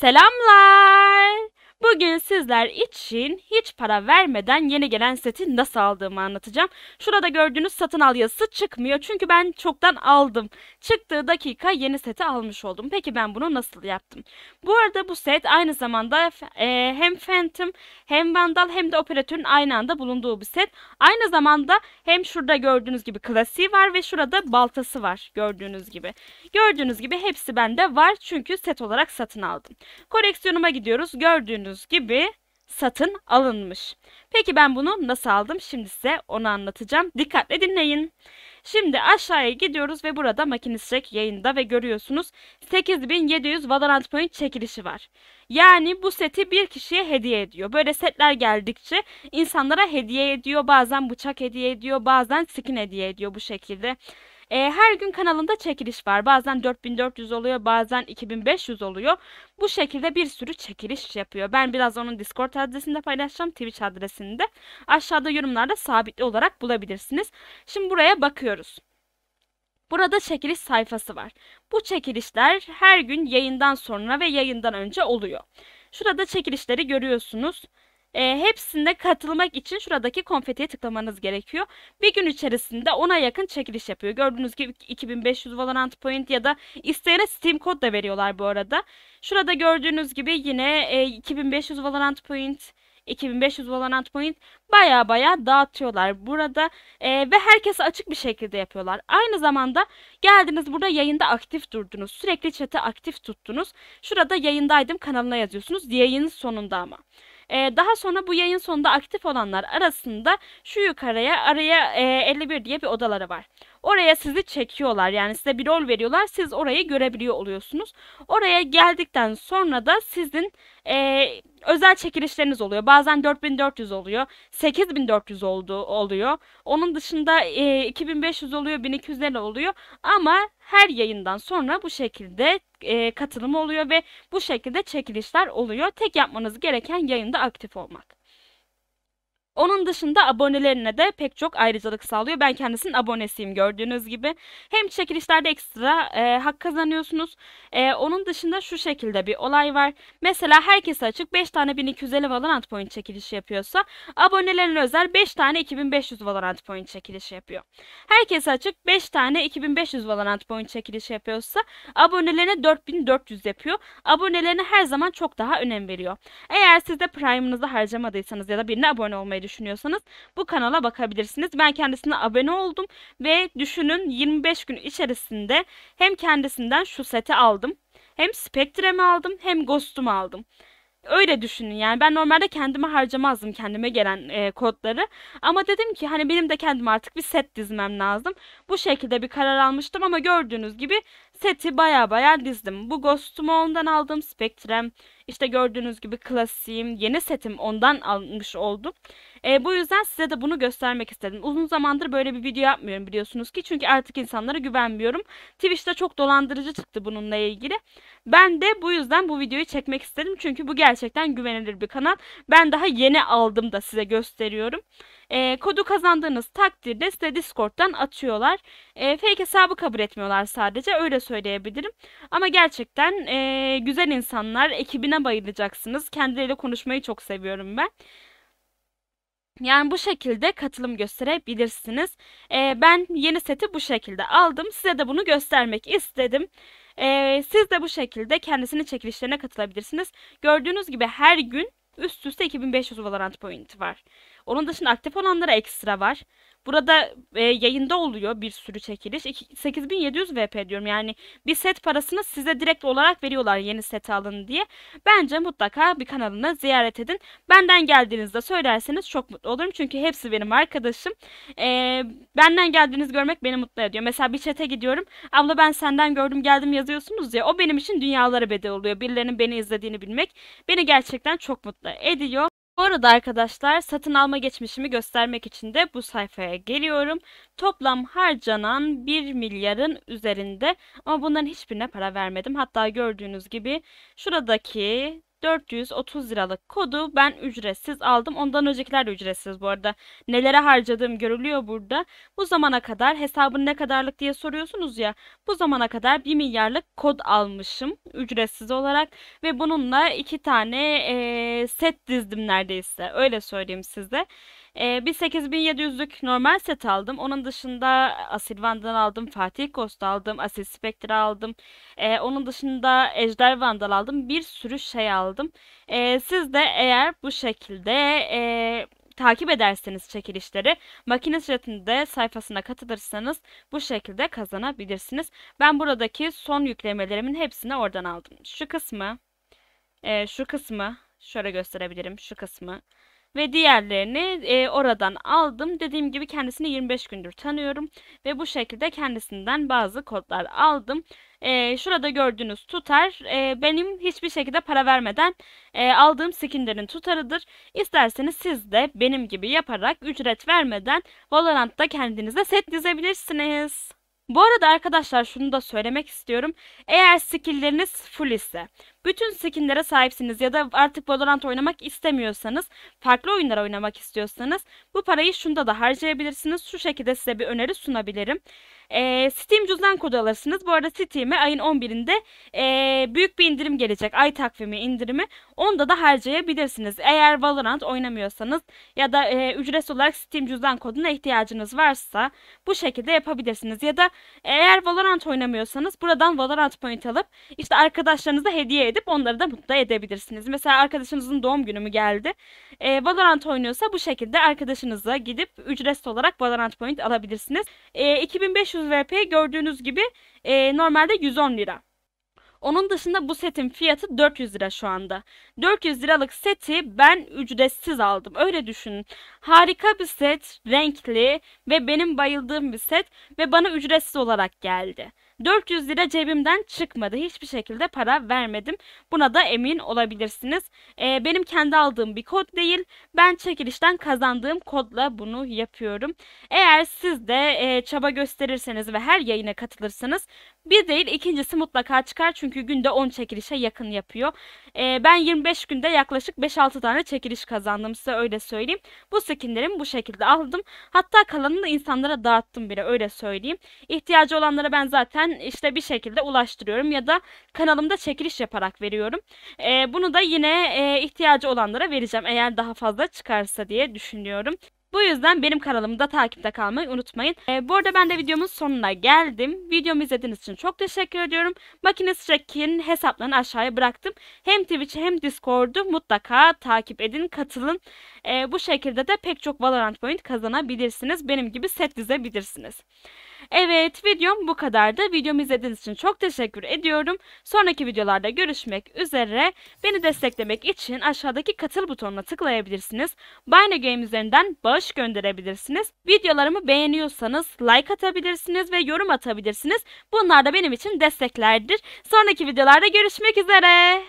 Selamlar. Bugün sizler için hiç para vermeden yeni gelen seti nasıl aldığımı anlatacağım. Şurada gördüğünüz satın al yazısı çıkmıyor. Çünkü ben çoktan aldım. Çıktığı dakika yeni seti almış oldum. Peki ben bunu nasıl yaptım? Bu arada bu set aynı zamanda e, hem Phantom hem Vandal hem de operatörün aynı anda bulunduğu bir set. Aynı zamanda hem şurada gördüğünüz gibi klasiği var ve şurada baltası var gördüğünüz gibi. Gördüğünüz gibi hepsi bende var çünkü set olarak satın aldım. Koleksiyonuma gidiyoruz. Gördüğünüz gördüğünüz gibi satın alınmış. Peki ben bunu nasıl aldım? Şimdi size onu anlatacağım. Dikkatle dinleyin. Şimdi aşağıya gidiyoruz ve burada makinist yayında ve görüyorsunuz 8700 Valorant Point çekilişi var. Yani bu seti bir kişiye hediye ediyor. Böyle setler geldikçe insanlara hediye ediyor. Bazen bıçak hediye ediyor. Bazen skin hediye ediyor bu şekilde. E, her gün kanalında çekiliş var. Bazen 4400 oluyor, bazen 2500 oluyor. Bu şekilde bir sürü çekiliş yapıyor. Ben biraz onun Discord adresinde paylaşacağım, Twitch adresinde. Aşağıda yorumlarda sabitli olarak bulabilirsiniz. Şimdi buraya bakıyoruz. Burada çekiliş sayfası var. Bu çekilişler her gün yayından sonra ve yayından önce oluyor. Şurada çekilişleri görüyorsunuz. E, hepsinde katılmak için şuradaki konfetiye tıklamanız gerekiyor. Bir gün içerisinde ona yakın çekiliş yapıyor. Gördüğünüz gibi 2500 Valorant Point ya da isteyene Steam kod da veriyorlar bu arada. Şurada gördüğünüz gibi yine e, 2500 Valorant Point 2500 Valorant Point baya baya dağıtıyorlar burada e, ve herkese açık bir şekilde yapıyorlar. Aynı zamanda geldiniz burada yayında aktif durdunuz. Sürekli chat'i aktif tuttunuz. Şurada yayındaydım kanalına yazıyorsunuz. Yayının sonunda ama. E, daha sonra bu yayın sonunda aktif olanlar arasında şu yukarıya araya e, 51 diye bir odaları var. Oraya sizi çekiyorlar yani size bir rol veriyorlar siz orayı görebiliyor oluyorsunuz. Oraya geldikten sonra da sizin... E, özel çekilişleriniz oluyor. Bazen 4400 oluyor. 8400 oldu, oluyor. Onun dışında e, 2500 oluyor, 1250 oluyor. Ama her yayından sonra bu şekilde e, katılım oluyor ve bu şekilde çekilişler oluyor. Tek yapmanız gereken yayında aktif olmak. Onun dışında abonelerine de pek çok ayrıcalık sağlıyor. Ben kendisinin abonesiyim gördüğünüz gibi. Hem çekilişlerde ekstra e, hak kazanıyorsunuz. E, onun dışında şu şekilde bir olay var. Mesela herkese açık 5 tane 1250 Valorant point çekilişi yapıyorsa abonelerine özel 5 tane 2500 Valorant point çekilişi yapıyor. Herkese açık 5 tane 2500 Valorant point çekilişi yapıyorsa abonelerine 4400 yapıyor. Abonelerine her zaman çok daha önem veriyor. Eğer siz de Prime'ınızı harcamadıysanız ya da birine abone olmayı düşünüyorsanız bu kanala bakabilirsiniz. Ben kendisine abone oldum ve düşünün 25 gün içerisinde hem kendisinden şu seti aldım. Hem Spectre'mi aldım hem Ghost'umu aldım. Öyle düşünün yani ben normalde kendime harcamazdım kendime gelen e, kodları ama dedim ki hani benim de kendime artık bir set dizmem lazım. Bu şekilde bir karar almıştım ama gördüğünüz gibi seti baya baya dizdim. Bu Ghost'umu ondan aldım. Spectrum işte gördüğünüz gibi klasiğim. Yeni setim ondan almış oldum. E, bu yüzden size de bunu göstermek istedim. Uzun zamandır böyle bir video yapmıyorum biliyorsunuz ki. Çünkü artık insanlara güvenmiyorum. Twitch'te çok dolandırıcı çıktı bununla ilgili. Ben de bu yüzden bu videoyu çekmek istedim. Çünkü bu gerçekten güvenilir bir kanal. Ben daha yeni aldım da size gösteriyorum. E, kodu kazandığınız takdirde size Discord'dan atıyorlar. E, fake hesabı kabul etmiyorlar sadece öyle söyleyebilirim. Ama gerçekten e, güzel insanlar ekibine bayılacaksınız. Kendileriyle konuşmayı çok seviyorum ben. Yani bu şekilde katılım gösterebilirsiniz. Ee, ben yeni seti bu şekilde aldım. Size de bunu göstermek istedim. Ee, siz de bu şekilde kendisinin çekilişlerine katılabilirsiniz. Gördüğünüz gibi her gün üst üste 2500 Valorant Point var. Onun dışında aktif olanlara ekstra var. Burada e, yayında oluyor bir sürü çekiliş. 8700 VP diyorum yani bir set parasını size direkt olarak veriyorlar yeni set alın diye. Bence mutlaka bir kanalını ziyaret edin. Benden geldiğinizde söylerseniz çok mutlu olurum. Çünkü hepsi benim arkadaşım. E, benden geldiğiniz görmek beni mutlu ediyor. Mesela bir çete gidiyorum. Abla ben senden gördüm geldim yazıyorsunuz diye O benim için dünyalara bedel oluyor. Birilerinin beni izlediğini bilmek beni gerçekten çok mutlu ediyor. Bu arada arkadaşlar satın alma geçmişimi göstermek için de bu sayfaya geliyorum. Toplam harcanan 1 milyarın üzerinde ama bunların hiçbirine para vermedim. Hatta gördüğünüz gibi şuradaki 430 liralık kodu ben ücretsiz aldım. Ondan öncekiler ücretsiz bu arada. Nelere harcadığım görülüyor burada. Bu zamana kadar hesabın ne kadarlık diye soruyorsunuz ya. Bu zamana kadar 1 milyarlık kod almışım ücretsiz olarak. Ve bununla iki tane e, set dizdim neredeyse. Öyle söyleyeyim size. Ee, bir 8700'lük normal set aldım. Onun dışında Asilvan'dan aldım. Fatih Ghost aldım. Asil Spectre aldım. Ee, onun dışında Ejder Vandal aldım. Bir sürü şey aldım. Ee, siz de eğer bu şekilde e, takip ederseniz çekilişleri makine ücretinde sayfasına katılırsanız bu şekilde kazanabilirsiniz. Ben buradaki son yüklemelerimin hepsini oradan aldım. Şu kısmı, e, şu kısmı şöyle gösterebilirim. Şu kısmı, ve diğerlerini e, oradan aldım. Dediğim gibi kendisini 25 gündür tanıyorum ve bu şekilde kendisinden bazı kodlar aldım. E, şurada gördüğünüz tutar e, benim hiçbir şekilde para vermeden e, aldığım skinlerin tutarıdır. İsterseniz siz de benim gibi yaparak ücret vermeden Valorant'ta kendinize set dizebilirsiniz. Bu arada arkadaşlar şunu da söylemek istiyorum. Eğer skill'leriniz full ise bütün skinlere sahipsiniz ya da artık Valorant oynamak istemiyorsanız, farklı oyunlar oynamak istiyorsanız bu parayı şunda da harcayabilirsiniz. Şu şekilde size bir öneri sunabilirim. E, Steam cüzdan kodu alırsınız. Bu arada Steam'e ayın 11'inde e, büyük bir indirim gelecek. Ay takvimi indirimi. Onda da harcayabilirsiniz. Eğer Valorant oynamıyorsanız ya da e, ücretsiz olarak Steam cüzdan koduna ihtiyacınız varsa bu şekilde yapabilirsiniz. Ya da eğer Valorant oynamıyorsanız buradan Valorant point alıp işte arkadaşlarınıza hediye edip onları da mutlu edebilirsiniz. Mesela arkadaşınızın doğum günü mü geldi? E, Valorant oynuyorsa bu şekilde arkadaşınıza gidip ücretsiz olarak Valorant Point alabilirsiniz. E, 2500 VP gördüğünüz gibi e, normalde 110 lira. Onun dışında bu setin fiyatı 400 lira şu anda. 400 liralık seti ben ücretsiz aldım. Öyle düşünün. Harika bir set, renkli ve benim bayıldığım bir set ve bana ücretsiz olarak geldi. 400 lira cebimden çıkmadı. Hiçbir şekilde para vermedim. Buna da emin olabilirsiniz. Ee, benim kendi aldığım bir kod değil. Ben çekilişten kazandığım kodla bunu yapıyorum. Eğer siz de e, çaba gösterirseniz ve her yayına katılırsanız bir değil ikincisi mutlaka çıkar çünkü günde 10 çekilişe yakın yapıyor. Ee, ben 25 günde yaklaşık 5-6 tane çekiliş kazandım size öyle söyleyeyim. Bu skinlerimi bu şekilde aldım. Hatta kalanını insanlara dağıttım bile öyle söyleyeyim. İhtiyacı olanlara ben zaten ben işte bir şekilde ulaştırıyorum ya da kanalımda çekiliş yaparak veriyorum. E, bunu da yine e, ihtiyacı olanlara vereceğim eğer daha fazla çıkarsa diye düşünüyorum. Bu yüzden benim kanalımda takipte kalmayı unutmayın. E, bu arada ben de videomun sonuna geldim. Videomu izlediğiniz için çok teşekkür ediyorum. Makinesi Jack'in hesaplarını aşağıya bıraktım. Hem Twitch'i hem Discord'u mutlaka takip edin, katılın. E, bu şekilde de pek çok Valorant Point kazanabilirsiniz. Benim gibi set dizebilirsiniz. Evet videom bu kadardı. Videomu izlediğiniz için çok teşekkür ediyorum. Sonraki videolarda görüşmek üzere. Beni desteklemek için aşağıdaki katıl butonuna tıklayabilirsiniz. Bino Game üzerinden bağış gönderebilirsiniz. Videolarımı beğeniyorsanız like atabilirsiniz ve yorum atabilirsiniz. Bunlar da benim için desteklerdir. Sonraki videolarda görüşmek üzere.